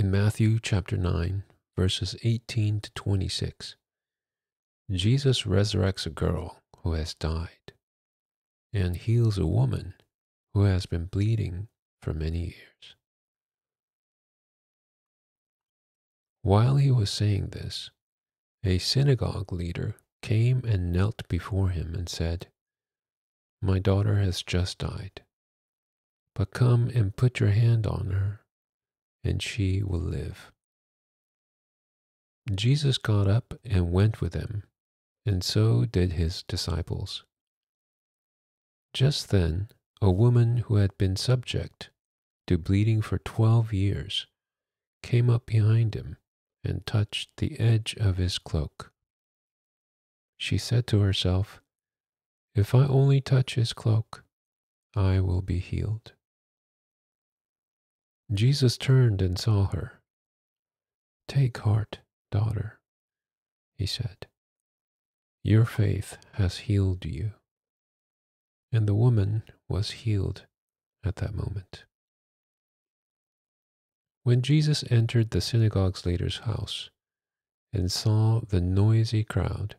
In Matthew chapter 9, verses 18 to 26, Jesus resurrects a girl who has died and heals a woman who has been bleeding for many years. While he was saying this, a synagogue leader came and knelt before him and said, My daughter has just died, but come and put your hand on her and she will live. Jesus got up and went with them, and so did his disciples. Just then, a woman who had been subject to bleeding for twelve years came up behind him and touched the edge of his cloak. She said to herself, If I only touch his cloak, I will be healed. Jesus turned and saw her. Take heart, daughter, he said. Your faith has healed you. And the woman was healed at that moment. When Jesus entered the synagogue's leader's house and saw the noisy crowd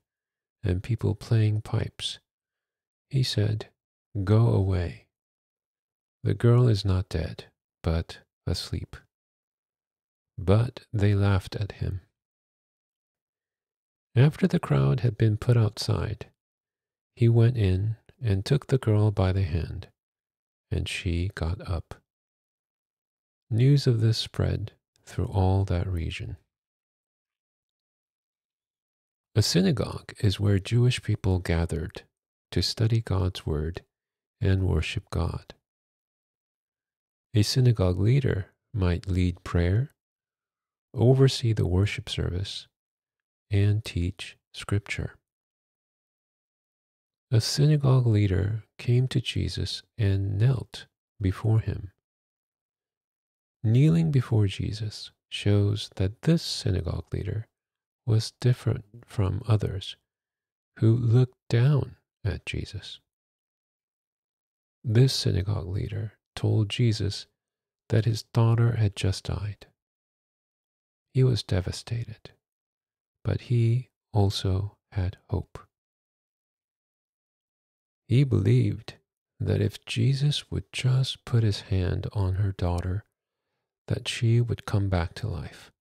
and people playing pipes, he said, Go away. The girl is not dead, but asleep. But they laughed at him. After the crowd had been put outside, he went in and took the girl by the hand, and she got up. News of this spread through all that region. A synagogue is where Jewish people gathered to study God's Word and worship God. A synagogue leader might lead prayer, oversee the worship service, and teach Scripture. A synagogue leader came to Jesus and knelt before him. Kneeling before Jesus shows that this synagogue leader was different from others who looked down at Jesus. This synagogue leader told Jesus that his daughter had just died. He was devastated, but he also had hope. He believed that if Jesus would just put his hand on her daughter, that she would come back to life,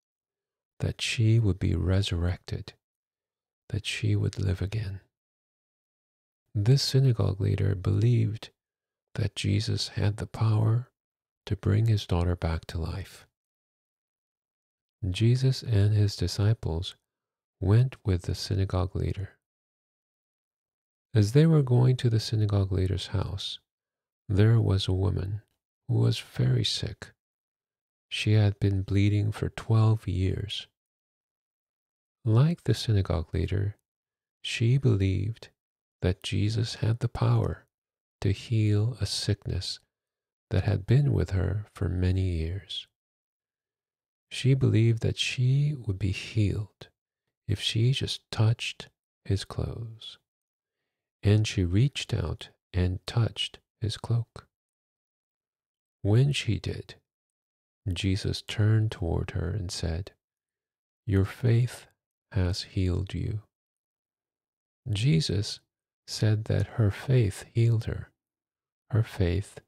that she would be resurrected, that she would live again. This synagogue leader believed that Jesus had the power to bring his daughter back to life. Jesus and his disciples went with the synagogue leader. As they were going to the synagogue leader's house, there was a woman who was very sick. She had been bleeding for 12 years. Like the synagogue leader, she believed that Jesus had the power to heal a sickness that had been with her for many years. She believed that she would be healed if she just touched his clothes. And she reached out and touched his cloak. When she did, Jesus turned toward her and said, Your faith has healed you. Jesus said that her faith healed her, her faith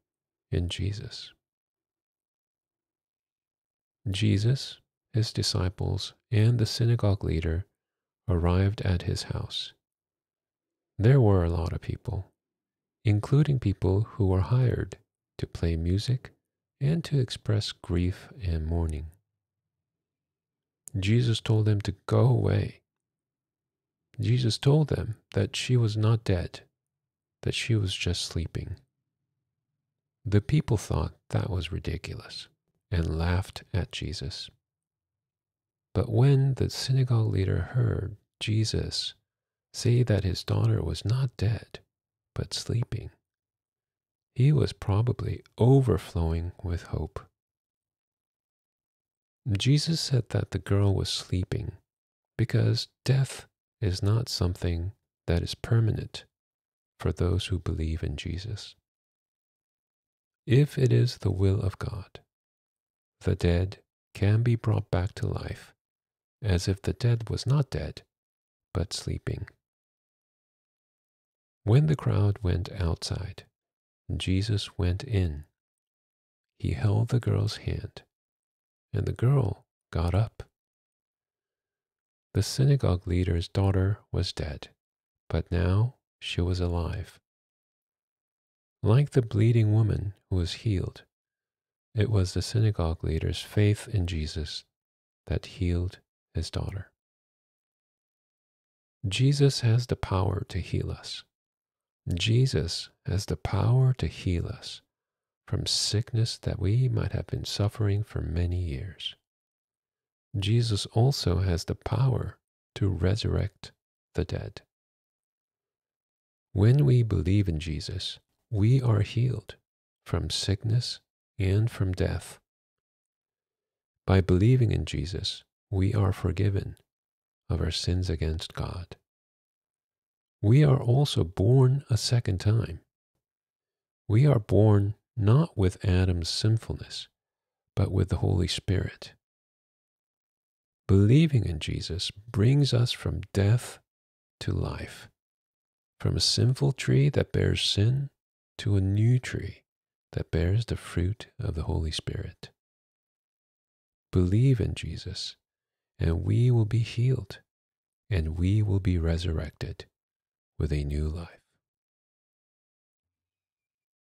in Jesus. Jesus, his disciples, and the synagogue leader arrived at his house. There were a lot of people, including people who were hired to play music and to express grief and mourning. Jesus told them to go away Jesus told them that she was not dead, that she was just sleeping. The people thought that was ridiculous and laughed at Jesus. But when the synagogue leader heard Jesus say that his daughter was not dead, but sleeping, he was probably overflowing with hope. Jesus said that the girl was sleeping because death is not something that is permanent for those who believe in Jesus. If it is the will of God, the dead can be brought back to life as if the dead was not dead, but sleeping. When the crowd went outside, Jesus went in. He held the girl's hand, and the girl got up. The synagogue leader's daughter was dead, but now she was alive. Like the bleeding woman who was healed, it was the synagogue leader's faith in Jesus that healed his daughter. Jesus has the power to heal us. Jesus has the power to heal us from sickness that we might have been suffering for many years. Jesus also has the power to resurrect the dead. When we believe in Jesus, we are healed from sickness and from death. By believing in Jesus, we are forgiven of our sins against God. We are also born a second time. We are born not with Adam's sinfulness, but with the Holy Spirit Believing in Jesus brings us from death to life, from a sinful tree that bears sin to a new tree that bears the fruit of the Holy Spirit. Believe in Jesus, and we will be healed, and we will be resurrected with a new life.